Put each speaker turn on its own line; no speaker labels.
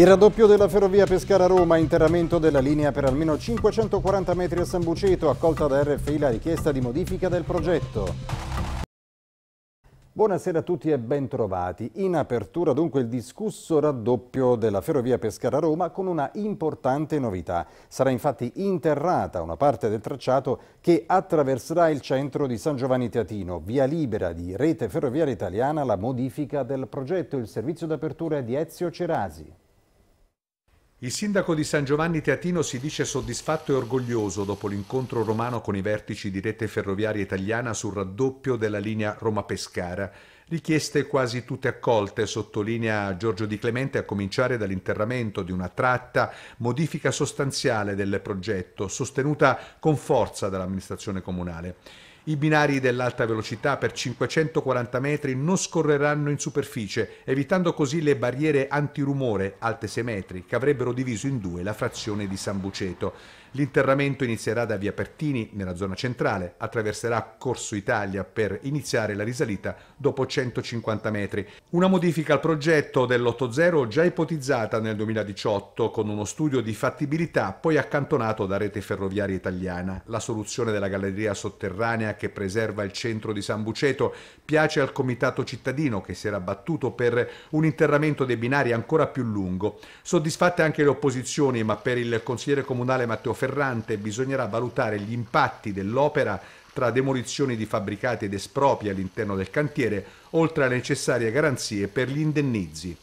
Il raddoppio della ferrovia Pescara-Roma, interramento della linea per almeno 540 metri a San Buceto, accolta da RFI la richiesta di modifica del progetto. Buonasera a tutti e bentrovati. In apertura dunque il discusso raddoppio della ferrovia Pescara-Roma con una importante novità. Sarà infatti interrata una parte del tracciato che attraverserà il centro di San Giovanni Teatino. Via libera di Rete Ferroviaria Italiana la modifica del progetto. Il servizio d'apertura è di Ezio Cerasi. Il sindaco di San Giovanni
Teatino si dice soddisfatto e orgoglioso dopo l'incontro romano con i vertici di rete ferroviaria italiana sul raddoppio della linea Roma-Pescara. Richieste quasi tutte accolte, sottolinea Giorgio Di Clemente, a cominciare dall'interramento di una tratta, modifica sostanziale del progetto, sostenuta con forza dall'amministrazione comunale. I binari dell'alta velocità per 540 metri non scorreranno in superficie, evitando così le barriere antirumore alte 6 metri che avrebbero diviso in due la frazione di San Buceto. L'interramento inizierà da via Pertini, nella zona centrale, attraverserà Corso Italia per iniziare la risalita dopo 150 metri. Una modifica al progetto dell'80 già ipotizzata nel 2018 con uno studio di fattibilità poi accantonato da Rete Ferroviaria Italiana. La soluzione della galleria sotterranea Isolonea che preserva il centro di San Buceto, piace al comitato cittadino che si era battuto per un interramento dei binari ancora più lungo. Soddisfatte anche le opposizioni, ma per il consigliere comunale Matteo Ferrante bisognerà valutare gli impatti dell'opera tra demolizioni di fabbricati ed espropri all'interno del cantiere, oltre alle necessarie garanzie per gli indennizi.